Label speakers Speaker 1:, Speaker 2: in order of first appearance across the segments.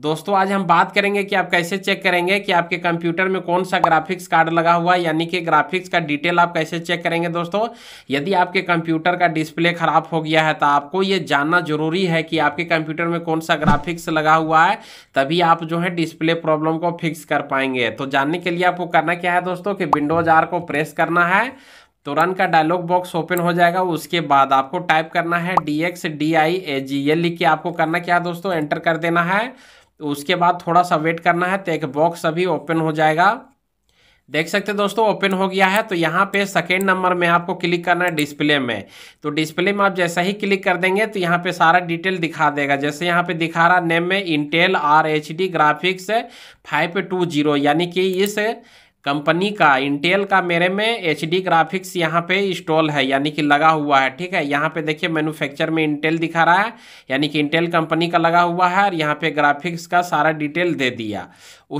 Speaker 1: दोस्तों आज हम बात करेंगे कि आप कैसे चेक करेंगे कि आपके कंप्यूटर में कौन सा ग्राफिक्स कार्ड लगा हुआ है यानी कि ग्राफिक्स का डिटेल आप कैसे चेक करेंगे दोस्तों यदि आपके कंप्यूटर का डिस्प्ले खराब हो गया है तो आपको ये जानना जरूरी है कि आपके कंप्यूटर में कौन सा ग्राफिक्स लगा हुआ है तभी आप जो है डिस्प्ले प्रॉब्लम को फिक्स कर पाएंगे तो जानने के लिए आपको करना क्या है दोस्तों कि विंडोज आर को प्रेस करना है तो रन का डायलॉग बॉक्स ओपन हो जाएगा उसके बाद आपको टाइप करना है D X D I A G ये लिख के आपको करना क्या है दोस्तों एंटर कर देना है तो उसके बाद थोड़ा सा वेट करना है तो एक बॉक्स अभी ओपन हो जाएगा देख सकते दोस्तों ओपन हो गया है तो यहाँ पे सेकेंड नंबर में आपको क्लिक करना है डिस्प्ले में तो डिस्प्ले में आप जैसा ही क्लिक कर देंगे तो यहाँ पे सारा डिटेल दिखा देगा जैसे यहाँ पे दिखा रहा नेम में Intel R H D graphics five two zero यानी कि इस कंपनी का इंटेल का मेरे में एच डी ग्राफिक्स यहाँ पे इंस्टॉल है यानी कि लगा हुआ है ठीक है यहाँ पे देखिए मैन्युफैक्चर में इंटेल दिखा रहा है यानी कि इंटेल कंपनी का लगा हुआ है और यहाँ पे ग्राफिक्स का सारा डिटेल दे दिया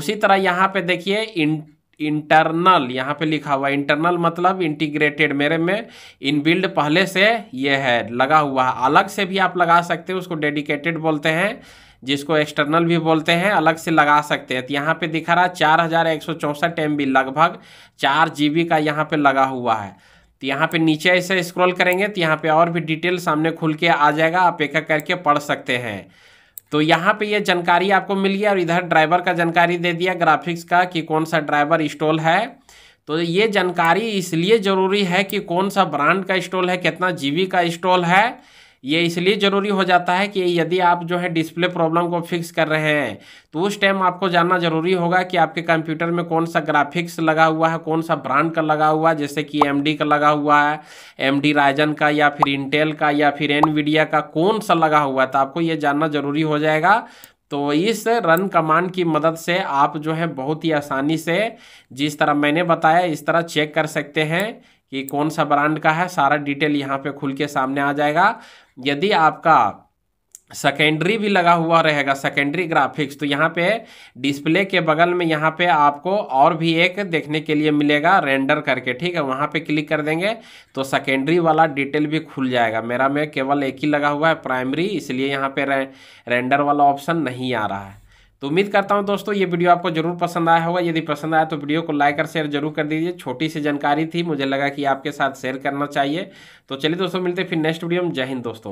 Speaker 1: उसी तरह यहाँ पे देखिए इन इंटरनल यहाँ पे लिखा हुआ इंटरनल मतलब इंटीग्रेटेड मेरे में इन बिल्ड पहले से ये है लगा हुआ है अलग से भी आप लगा सकते हो उसको डेडिकेटेड बोलते हैं जिसको एक्सटर्नल भी बोलते हैं अलग से लगा सकते हैं तो यहाँ पे दिखा रहा है चार हज़ार एक सौ चौंसठ एम बी लगभग चार जी बी का यहाँ पे लगा हुआ है तो यहाँ पे नीचे ऐसे स्क्रॉल करेंगे तो यहाँ पे और भी डिटेल सामने खुल के आ जाएगा आप एक करके पढ़ सकते हैं तो यहाँ पे ये जानकारी आपको मिल गया और इधर ड्राइवर का जानकारी दे दिया ग्राफिक्स का कि कौन सा ड्राइवर स्टॉल है तो ये जानकारी इसलिए ज़रूरी है कि कौन सा ब्रांड का स्टॉल है कितना जीबी का स्टॉल है ये इसलिए ज़रूरी हो जाता है कि यदि आप जो है डिस्प्ले प्रॉब्लम को फिक्स कर रहे हैं तो उस टाइम आपको जानना ज़रूरी होगा कि आपके कंप्यूटर में कौन सा ग्राफिक्स लगा हुआ है कौन सा ब्रांड का लगा हुआ है जैसे कि एम का लगा हुआ है एम डी राइजन का या फिर इंटेल का या फिर एन का कौन सा लगा हुआ है तो आपको ये जानना ज़रूरी हो जाएगा तो इस रन कमांड की मदद से आप जो है बहुत ही आसानी से जिस तरह मैंने बताया इस तरह चेक कर सकते हैं कि कौन सा ब्रांड का है सारा डिटेल यहाँ पे खुल के सामने आ जाएगा यदि आपका सेकेंडरी भी लगा हुआ रहेगा सेकेंडरी ग्राफिक्स तो यहाँ पे डिस्प्ले के बगल में यहाँ पे आपको और भी एक देखने के लिए मिलेगा रेंडर करके ठीक है वहाँ पे क्लिक कर देंगे तो सेकेंडरी वाला डिटेल भी खुल जाएगा मेरा में केवल एक ही लगा हुआ है प्राइमरी इसलिए यहाँ पे रे, रेंडर वाला ऑप्शन नहीं आ रहा है तो उम्मीद करता हूँ दोस्तों ये वीडियो आपको जरूर पसंद आया होगा यदि पसंद आया तो वीडियो को लाइक और शेयर जरूर कर दीजिए छोटी सी जानकारी थी मुझे लगा कि आपके साथ शेयर करना चाहिए तो चलिए दोस्तों मिलते हैं फिर नेक्स्ट वीडियो में जय हिंद दोस्तों